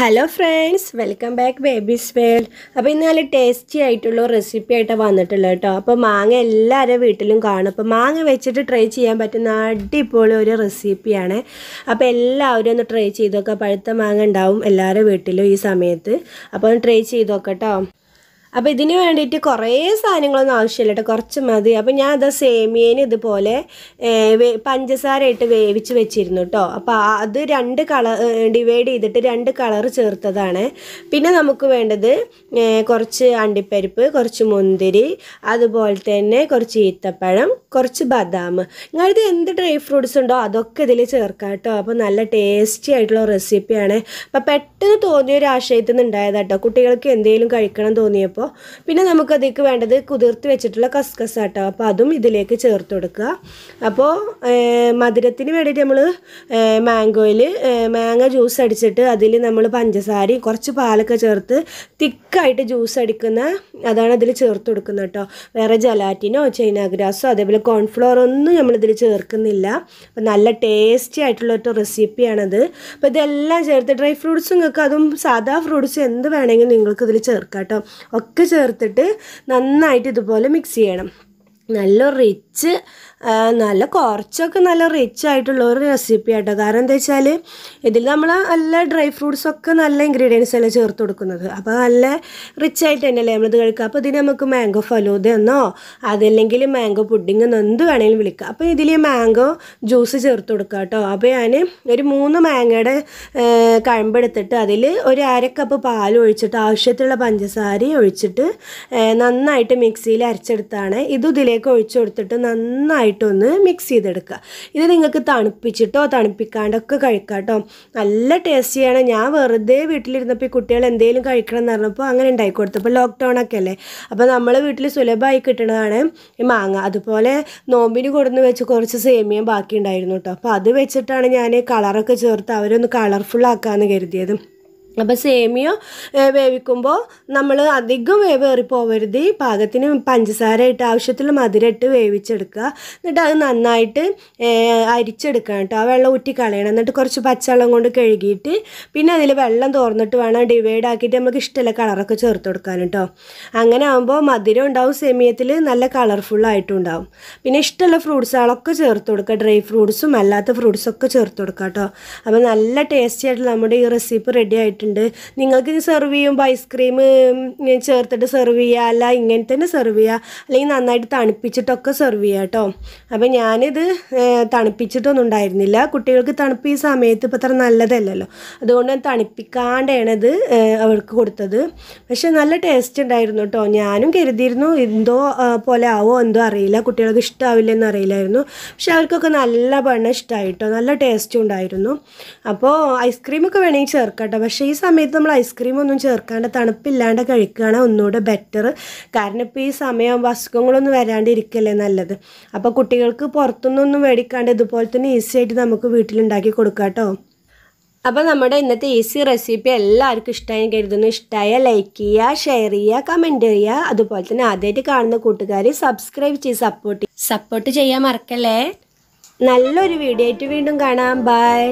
hello friends welcome back Babies World അപ്പോൾ ഇന്ന് നല്ല ടേസ്റ്റി ആയിട്ടുള്ള റെസിപ്പി ആയിട്ടാണ് വന്നിട്ടുള്ളത് കേട്ടോ അപ്പോൾ മാങ്ങ എല്ലാവരും വീട്ടിലും കാണും അപ്പോൾ മാങ്ങ വെച്ചിട്ട് ട്രൈ ചെയ്യാൻ പറ്റുന്ന അടിപൊളി ഒരു റെസിപ്പിയാണ് അപ്പോൾ എല്ലാവരും ഒന്ന് ട്രൈ ചെയ്ത് നോക്കുക പഴുത്ത മാങ്ങ ഉണ്ടാവും എല്ലാവരുടെ വീട്ടിലും ഈ സമയത്ത് അപ്പോൾ ഒന്ന് ട്രൈ ചെയ്ത് നോക്കാം കേട്ടോ അപ്പോൾ ഇതിന് വേണ്ടിയിട്ട് കുറേ സാധനങ്ങളൊന്നും ആവശ്യമില്ല കേട്ടോ കുറച്ച് മതി അപ്പോൾ ഞാൻ അത് സേമിയേനെ ഇതുപോലെ പഞ്ചസാരയിട്ട് വേവിച്ച് വെച്ചിരുന്നു കേട്ടോ അപ്പോൾ അത് രണ്ട് കളർ ഡിവൈഡ് ചെയ്തിട്ട് രണ്ട് കളർ ചേർത്തതാണ് പിന്നെ നമുക്ക് വേണ്ടത് കുറച്ച് അണ്ടിപ്പരിപ്പ് കുറച്ച് മുന്തിരി അതുപോലെ തന്നെ കുറച്ച് ഈത്തപ്പഴം കുറച്ച് ബദാം നിങ്ങളിത് എന്ത് ഡ്രൈ ഫ്രൂട്ട്സ് ഉണ്ടോ അതൊക്കെ ഇതിൽ ചേർക്കാം കേട്ടോ അപ്പോൾ നല്ല ടേസ്റ്റി ആയിട്ടുള്ള റെസിപ്പിയാണ് അപ്പോൾ പെട്ടെന്ന് തോന്നിയ ഒരു ആശയത്തിൽ നിന്ന് ഉണ്ടായതാട്ടോ കുട്ടികൾക്ക് എന്തെങ്കിലും കഴിക്കണം തോന്നിയപ്പോൾ അപ്പോൾ പിന്നെ നമുക്കതിലേക്ക് വേണ്ടത് കുതിർത്ത് വെച്ചിട്ടുള്ള കസ്കസ് ആട്ടോ അപ്പോൾ അതും ഇതിലേക്ക് ചേർത്ത് കൊടുക്കുക അപ്പോൾ മധുരത്തിന് വേണ്ടിയിട്ട് നമ്മൾ മാംഗോയിൽ മാങ്ങ ജ്യൂസ് അടിച്ചിട്ട് അതിൽ നമ്മൾ പഞ്ചസാരയും കുറച്ച് പാലൊക്കെ ചേർത്ത് തിക്കായിട്ട് ജ്യൂസ് അടിക്കുന്ന അതാണ് അതിൽ ചേർത്ത് കൊടുക്കുന്നത് കേട്ടോ വേറെ ജലാറ്റിനോ ചൈന ഗ്രാസോ അതേപോലെ കോൺഫ്ലോർ ഒന്നും നമ്മളിതിൽ ചേർക്കുന്നില്ല അപ്പോൾ നല്ല ടേസ്റ്റി ആയിട്ടുള്ള ഒരു റെസിപ്പിയാണത് അപ്പോൾ ഇതെല്ലാം ചേർത്ത് ഡ്രൈ ഫ്രൂട്ട്സ് നിങ്ങൾക്ക് അതും സാധാ ഫ്രൂട്ട്സ് എന്ത് വേണമെങ്കിലും നിങ്ങൾക്ക് ഇതിൽ ചേർക്കാം കേട്ടോ ഒക്കെ ചേർത്തിട്ട് നന്നായിട്ട് ഇതുപോലെ മിക്സ് ചെയ്യണം നല്ല റിച്ച് നല്ല കുറച്ചൊക്കെ നല്ല റിച്ച് ആയിട്ടുള്ള ഒരു റെസിപ്പി ആട്ടോ കാരണം എന്താ വെച്ചാൽ ഇതിൽ നമ്മൾ നല്ല ഡ്രൈ ഫ്രൂട്ട്സ് ഒക്കെ നല്ല ഇൻഗ്രീഡിയൻസ് അല്ലേ ചേർത്ത് കൊടുക്കുന്നത് അപ്പോൾ നല്ല റിച്ച് ആയിട്ട് തന്നെയല്ലേ നമ്മളിത് കഴിക്കുക അപ്പോൾ ഇതിന് നമുക്ക് മാംഗോ ഫലോദ എന്നോ അതല്ലെങ്കിൽ മാംഗോ പുഡിംഗ് എന്നോ എന്ത് വേണമെങ്കിലും വിളിക്കുക അപ്പോൾ ഇതിൽ മാംഗോ ജ്യൂസ് ചേർത്ത് കൊടുക്കുക കേട്ടോ അപ്പോൾ ഞാൻ ഒരു മൂന്ന് മാങ്ങയുടെ കഴമ്പെടുത്തിട്ട് അതിൽ ഒരു അരക്കപ്പ് പാൽ ഒഴിച്ചിട്ട് ആവശ്യത്തിലുള്ള പഞ്ചസാരയും ഒഴിച്ചിട്ട് നന്നായിട്ട് മിക്സിയിൽ അരച്ചെടുത്താണ് ഇത് ഇതിലേക്ക് ഇതിലേക്ക് ഒഴിച്ചു കൊടുത്തിട്ട് നന്നായിട്ടൊന്ന് മിക്സ് ചെയ്തെടുക്കുക ഇത് നിങ്ങൾക്ക് തണുപ്പിച്ചിട്ടോ തണുപ്പിക്കാണ്ടൊക്കെ കഴിക്കാം കേട്ടോ നല്ല ടേസ്റ്റിയാണ് ഞാൻ വെറുതെ വീട്ടിലിരുന്നപ്പോൾ ഈ കുട്ടികൾ എന്തെങ്കിലും കഴിക്കണം എന്ന് പറഞ്ഞപ്പോൾ അങ്ങനെ ഉണ്ടായി കൊടുത്തു ഇപ്പോൾ ലോക്ക്ഡൗണൊക്കെ അല്ലേ അപ്പോൾ നമ്മളെ വീട്ടിൽ സുലഭമായി കിട്ടുന്നതാണ് ഈ മാങ്ങ അതുപോലെ നോമ്പിന് കൊടുന്ന് വെച്ച് കുറച്ച് സേമിയം ബാക്കി ഉണ്ടായിരുന്നു കേട്ടോ അപ്പോൾ അത് വെച്ചിട്ടാണ് ഞാൻ കളറൊക്കെ ചേർത്ത് അവരൊന്ന് കളർഫുൾ കരുതിയത് അപ്പോൾ സേമിയ വേവിക്കുമ്പോൾ നമ്മൾ അധികം വേവേറി പോകരുത് പാകത്തിന് പഞ്ചസാര ഇട്ട് ആവശ്യത്തിൽ മധുരം ഇട്ട് വേവിച്ചെടുക്കുക എന്നിട്ട് അത് നന്നായിട്ട് അരിച്ചെടുക്കണം കേട്ടോ ആ വെള്ളം ഊറ്റി കളയണം എന്നിട്ട് കുറച്ച് പച്ചവെള്ളം കൊണ്ട് കഴുകിയിട്ട് പിന്നെ അതിൽ വെള്ളം തോർന്നിട്ട് വേണം ഡിവൈഡ് ആക്കിയിട്ട് നമുക്ക് ഇഷ്ടമുള്ള കളറൊക്കെ ചേർത്ത് കൊടുക്കാൻ കേട്ടോ അങ്ങനെ ആകുമ്പോൾ മധുരം ഉണ്ടാവും സേമിയത്തിൽ നല്ല കളർഫുള്ളായിട്ടും ഉണ്ടാവും പിന്നെ ഇഷ്ടമുള്ള ഫ്രൂട്ട്സുകളൊക്കെ ചേർത്ത് കൊടുക്കുക ഡ്രൈ ഫ്രൂട്ട്സും അല്ലാത്ത ഫ്രൂട്ട്സൊക്കെ ചേർത്ത് കൊടുക്കുക കേട്ടോ അപ്പോൾ നല്ല ടേസ്റ്റി ആയിട്ടുള്ള നമ്മുടെ ഈ റെസിപ്പി റെഡി ആയിട്ടുണ്ട് ചെയ്തിട്ടുണ്ട് നിങ്ങൾക്ക് സെർവ് ചെയ്യുമ്പോൾ ഐസ്ക്രീം ചേർത്തിട്ട് സെർവ് ചെയ്യുക അല്ല ഇങ്ങനെ തന്നെ സെർവ് ചെയ്യുക അല്ലെങ്കിൽ നന്നായിട്ട് തണുപ്പിച്ചിട്ടൊക്കെ സെർവ് ചെയ്യുക കേട്ടോ അപ്പോൾ ഞാനിത് തണുപ്പിച്ചിട്ടൊന്നും ഉണ്ടായിരുന്നില്ല കുട്ടികൾക്ക് തണുപ്പ് ഈ സമയത്ത് ഇപ്പോൾ അത്ര നല്ലതല്ലല്ലോ അതുകൊണ്ട് ഞാൻ തണുപ്പിക്കാണ്ടാണിത് അവർക്ക് കൊടുത്തത് പക്ഷേ നല്ല ടേസ്റ്റ് ഉണ്ടായിരുന്നു കേട്ടോ ഞാനും കരുതിയിരുന്നു എന്തോ പോലെ ആവോ എന്തോ അറിയില്ല കുട്ടികൾക്ക് ഇഷ്ടമാവില്ലെന്ന് അറിയില്ലായിരുന്നു പക്ഷെ അവർക്കൊക്കെ നല്ല പണം ഇഷ്ടമായി കേട്ടോ നല്ല ടേസ്റ്റും ഉണ്ടായിരുന്നു അപ്പോൾ ഐസ്ക്രീമൊക്കെ വേണമെങ്കിൽ ചേർക്കട്ടോ പക്ഷേ ഈ സമയത്ത് നമ്മൾ ഐസ്ക്രീം ഒന്നും ചേർക്കാണ്ട് തണുപ്പില്ലാണ്ട് കഴിക്കുകയാണ് ഒന്നുകൂടെ ബെറ്റർ കാരണം ഇപ്പോൾ ഈ സമയം അസുഖങ്ങളൊന്നും വരാണ്ടിരിക്കല്ലേ നല്ലത് അപ്പോൾ കുട്ടികൾക്ക് പുറത്തുനിന്നൊന്നും മേടിക്കാണ്ട് ഇതുപോലെ തന്നെ ഈസി ആയിട്ട് നമുക്ക് വീട്ടിലുണ്ടാക്കി കൊടുക്കാം കേട്ടോ അപ്പോൾ നമ്മുടെ ഇന്നത്തെ ഈസി റെസിപ്പി എല്ലാവർക്കും ഇഷ്ടമായി കരുതുന്നു ഇഷ്ടമായ ലൈക്ക് ചെയ്യുക ഷെയർ ചെയ്യുക കമൻറ്റ് ചെയ്യുക അതുപോലെ തന്നെ ആദ്യമായിട്ട് കാണുന്ന കൂട്ടുകാർ സബ്സ്ക്രൈബ് ചെയ്ത് സപ്പോർട്ട് സപ്പോർട്ട് ചെയ്യാൻ മറക്കല്ലേ നല്ലൊരു വീഡിയോ ആയിട്ട് വീണ്ടും കാണാം ബൈ